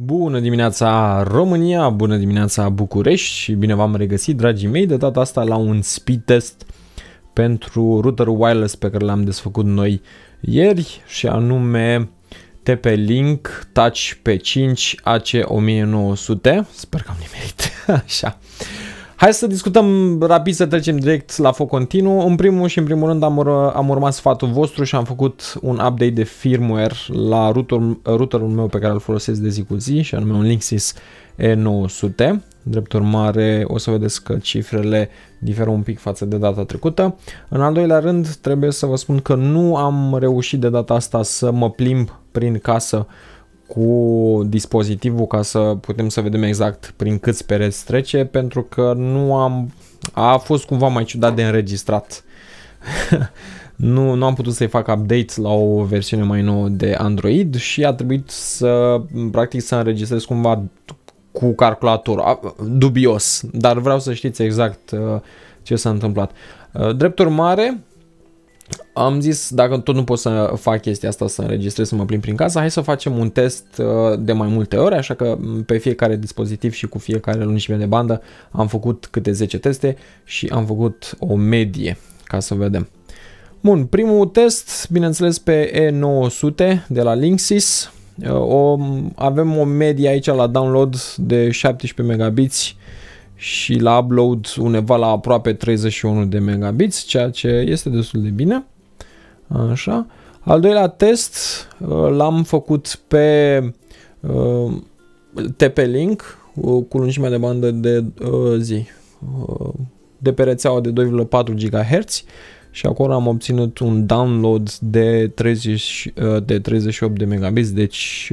Bună dimineața România, bună dimineața București și bine v-am regăsit dragii mei de data asta la un speed test pentru router wireless pe care l-am desfăcut noi ieri și anume TP-Link Touch P5 AC1900, sper că am nimerit, așa. Hai să discutăm rapid, să trecem direct la foc continuu. În primul și în primul rând am, ur- am urmat sfatul vostru și am făcut un update de firmware la router, routerul meu pe care îl folosesc de zi cu zi și anume un Linksys E900. Drept urmare, o să vedeți că cifrele diferă un pic față de data trecută. În al doilea rând, trebuie să vă spun că nu am reușit de data asta să mă plimb prin casă uh, cu dispozitivul ca să putem să vedem exact prin câți pereți trece pentru că nu am... a fost cumva mai ciudat de înregistrat. nu, nu am putut să-i fac update la o versiune mai nouă de Android și a trebuit să practic să înregistrez cumva cu calculator. Dubios, dar vreau să știți exact uh, ce s-a întâmplat. Uh, drept urmare, am zis, dacă tot nu pot să fac chestia asta, să înregistrez, să mă plimb prin casă, hai să facem un test uh, de mai multe ore, așa că pe fiecare dispozitiv și cu fiecare lungime de bandă am făcut câte 10 teste și am făcut o medie, ca să vedem. Bun, primul test, bineînțeles, pe E900 de la Linksys. Uh, o, avem o medie aici la download de 17 megabits și la upload undeva la aproape 31 de megabits, ceea ce este destul de bine. Așa. Al doilea test uh, l-am făcut pe uh, TP-Link cu lungimea de bandă de uh, zi de pe rețeaua de 2,4 GHz și acolo am obținut un download de, 30, de 38 de megabits, deci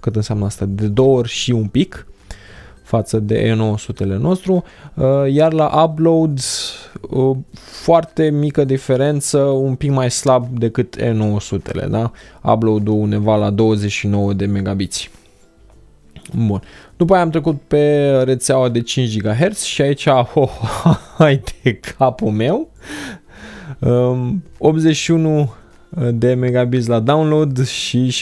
cât înseamnă asta, de două ori și un pic față de E900-le nostru, uh, iar la upload uh, foarte mică diferență, un pic mai slab decât E900-le, da? Upload-ul undeva la 29 de megabiți. Bun. După aia am trecut pe rețeaua de 5 GHz și aici, oh, hai de capul meu, 81 um, de megabits la download și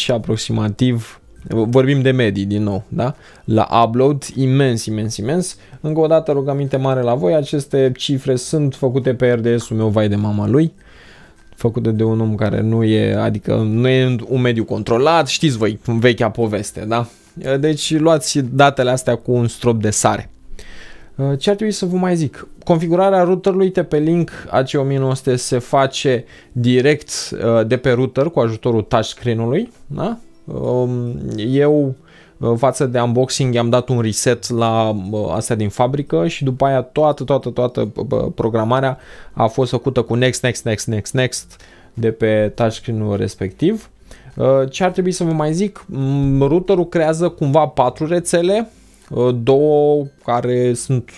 71,5 aproximativ vorbim de medii din nou, da? La upload, imens, imens, imens. Încă o dată rugăminte mare la voi, aceste cifre sunt făcute pe RDS-ul meu, vai de mama lui, făcute de un om care nu e, adică nu e un mediu controlat, știți voi, vechea poveste, da? Deci luați datele astea cu un strop de sare. Ce ar trebui să vă mai zic? Configurarea routerului pe link AC1900 se face direct uh, de pe router cu ajutorul touchscreen-ului, da? Um, eu uh, față de unboxing i-am dat un reset la uh, astea din fabrică și după aia toată, toată, toată programarea a fost făcută cu next, next, next, next, next de pe touchscreen-ul respectiv. Uh, ce ar trebui să vă mai zic? Mm, routerul creează cumva patru rețele, Uh, două care sunt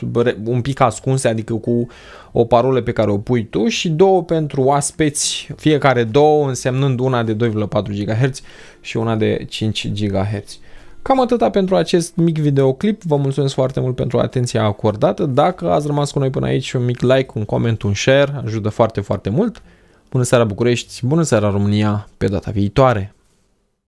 un pic ascunse, adică cu o parolă pe care o pui tu și două pentru oaspeți, fiecare două însemnând una de 2,4 GHz și una de 5 GHz. Cam atâta pentru acest mic videoclip, vă mulțumesc foarte mult pentru atenția acordată, dacă ați rămas cu noi până aici, un mic like, un coment, un share, ajută foarte, foarte mult. Bună seara București, bună seara România, pe data viitoare!